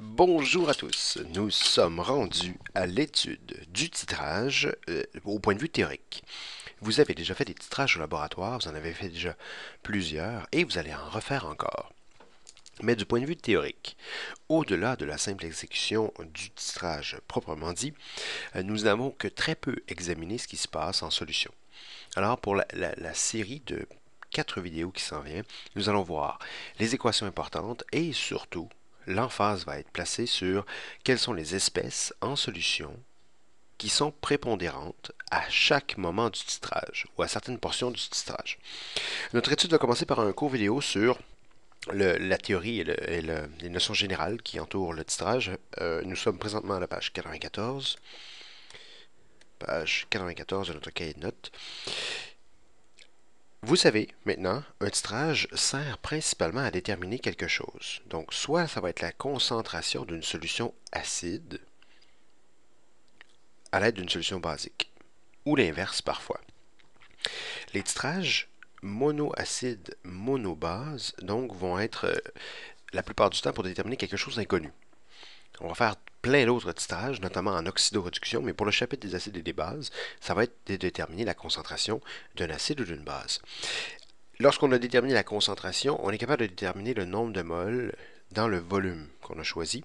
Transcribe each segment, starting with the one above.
Bonjour à tous, nous sommes rendus à l'étude du titrage euh, au point de vue théorique. Vous avez déjà fait des titrages au laboratoire, vous en avez fait déjà plusieurs et vous allez en refaire encore. Mais du point de vue théorique, au-delà de la simple exécution du titrage proprement dit, euh, nous n'avons que très peu examiné ce qui se passe en solution. Alors pour la, la série de quatre vidéos qui s'en vient, nous allons voir les équations importantes et surtout l'emphase va être placée sur quelles sont les espèces en solution qui sont prépondérantes à chaque moment du titrage ou à certaines portions du titrage. Notre étude va commencer par un court vidéo sur la théorie et, les notions générales qui entourent le titrage. Euh, nous sommes présentement à la page 94 page 94 de notre cahier de notes. Vous savez, maintenant, un titrage sert principalement à déterminer quelque chose. Donc, soit ça va être la concentration d'une solution acide à l'aide d'une solution basique, ou l'inverse parfois. Les titrages monoacide, monobase, donc, vont être euh, la plupart du temps pour déterminer quelque chose d'inconnu. On va faire plein d'autres titrages, notamment en oxydoréduction, mais pour le chapitre des acides et des bases, ça va être de déterminer la concentration d'un acide ou d'une base. Lorsqu'on a déterminé la concentration, on est capable de déterminer le nombre de moles dans le volume qu'on a choisi.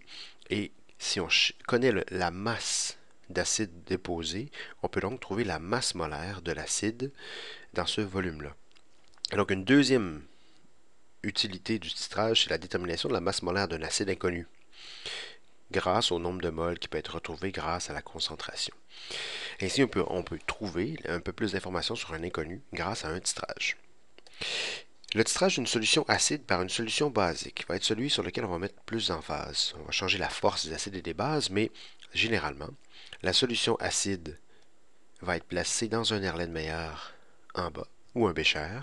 Et si on connaît la masse d'acide déposé, on peut donc trouver la masse molaire de l'acide dans ce volume-là. Donc une deuxième utilité du titrage, c'est la détermination de la masse molaire d'un acide inconnu grâce au nombre de moles qui peut être retrouvé grâce à la concentration. Ainsi, on peut, on peut trouver un peu plus d'informations sur un inconnu grâce à un titrage. Le titrage d'une solution acide par une solution basique va être celui sur lequel on va mettre plus d'emphase. On va changer la force des acides et des bases, mais généralement, la solution acide va être placée dans un Erlenmeyer en bas ou un bécher,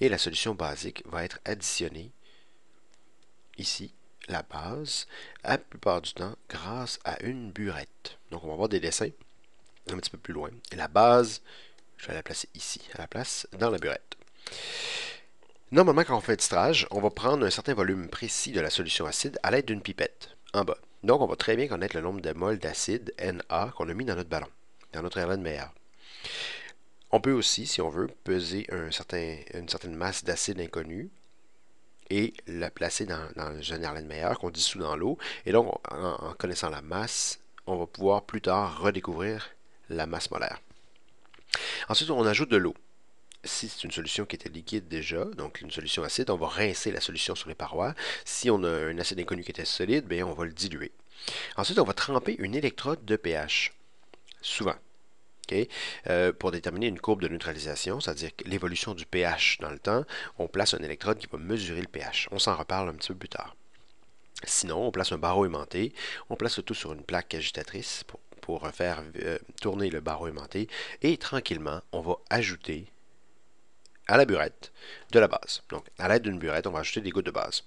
et la solution basique va être additionnée ici la base, la plupart du temps, grâce à une burette. Donc, on va voir des dessins un petit peu plus loin. Et la base, je vais la placer ici, à la place, dans la burette. Normalement, quand on fait un titrage, on va prendre un certain volume précis de la solution acide à l'aide d'une pipette, en bas. Donc, on va très bien connaître le nombre de moles d'acide Na qu'on a mis dans notre ballon, dans notre airline meilleur. On peut aussi, si on veut, peser une certaine masse d'acide inconnu et la placer dans, dans le général meilleur qu'on dissout dans l'eau. Et donc, en, connaissant la masse, on va pouvoir plus tard redécouvrir la masse molaire. Ensuite, on ajoute de l'eau si c'est une solution qui était liquide déjà, donc une solution acide, on va rincer la solution sur les parois. Si on a un acide inconnu qui était solide, ben, on va le diluer. Ensuite, on va tremper une électrode de pH. Souvent. Euh, pour déterminer une courbe de neutralisation, c'est-à-dire l'évolution du pH dans le temps, on place un électrode qui va mesurer le pH. On s'en reparle un petit peu plus tard. Sinon, on place un barreau aimanté, on place le tout sur une plaque agitatrice pour, faire euh, tourner le barreau aimanté, et tranquillement, on va ajouter à la burette de la base. Donc, à l'aide d'une burette, on va ajouter des gouttes de base.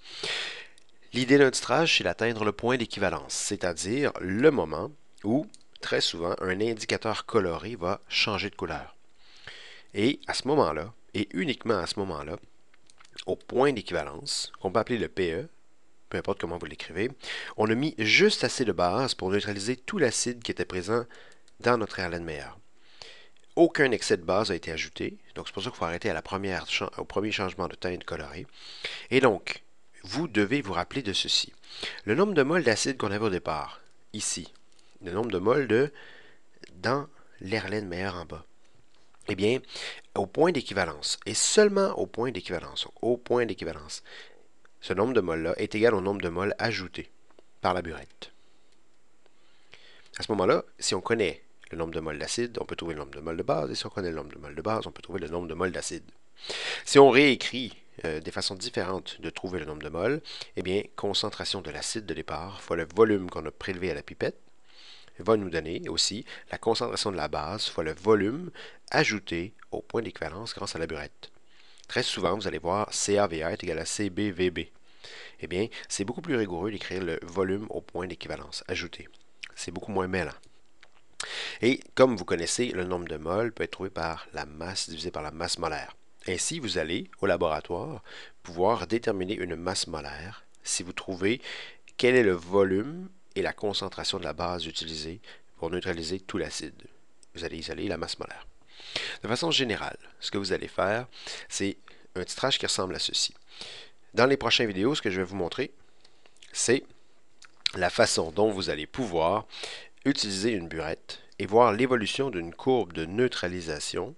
L'idée d'un titrage, c'est d'atteindre le point d'équivalence, c'est-à-dire le moment où très souvent, un indicateur coloré va changer de couleur. Et à ce moment-là, et uniquement à ce moment-là, au point d'équivalence, qu'on peut appeler le PE, peu importe comment vous l'écrivez, on a mis juste assez de base pour neutraliser tout l'acide qui était présent dans notre airline meilleure. Aucun excès de base a été ajouté, donc c'est pour ça qu'il faut arrêter à la première, au premier changement de teinte coloré. Et donc, vous devez vous rappeler de ceci. Le nombre de moles d'acide qu'on avait au départ, ici, le nombre de moles de dans l'herlaine meilleure en bas. Eh bien, au point d'équivalence, et seulement au point d'équivalence, au point d'équivalence, ce nombre de moles-là est égal au nombre de moles ajouté par la burette. À ce moment-là, si on connaît le nombre de moles d'acide, on peut trouver le nombre de moles de base, et si on connaît le nombre de moles de base, on peut trouver le nombre de moles d'acide. Si on réécrit euh, des façons différentes de trouver le nombre de moles, eh bien, concentration de l'acide de départ fois le volume qu'on a prélevé à la pipette va nous donner aussi la concentration de la base fois le volume ajouté au point d'équivalence grâce à la burette. Très souvent, vous allez voir CAVA est égal à CBVB. Eh bien, c'est beaucoup plus rigoureux d'écrire le volume au point d'équivalence ajouté. C'est beaucoup moins mêlant. Et comme vous connaissez, le nombre de moles peut être trouvé par la masse divisée par la masse molaire. Ainsi, vous allez, au laboratoire, pouvoir déterminer une masse molaire si vous trouvez quel est le volume et la concentration de la base utilisée pour neutraliser tout l'acide. Vous allez isoler la masse molaire. De façon générale, ce que vous allez faire, c'est un titrage qui ressemble à ceci. Dans les prochaines vidéos, ce que je vais vous montrer, c'est la façon dont vous allez pouvoir utiliser une burette et voir l'évolution d'une courbe de neutralisation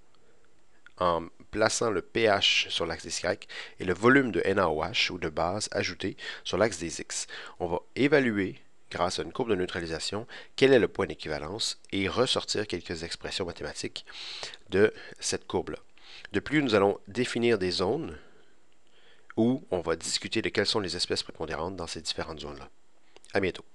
en plaçant le pH sur l'axe des Y et le volume de NaOH ou de base ajouté sur l'axe des X. On va évaluer grâce à une courbe de neutralisation, quel est le point d'équivalence et ressortir quelques expressions mathématiques de cette courbe-là. De plus, nous allons définir des zones où on va discuter de quelles sont les espèces prépondérantes dans ces différentes zones-là. À bientôt.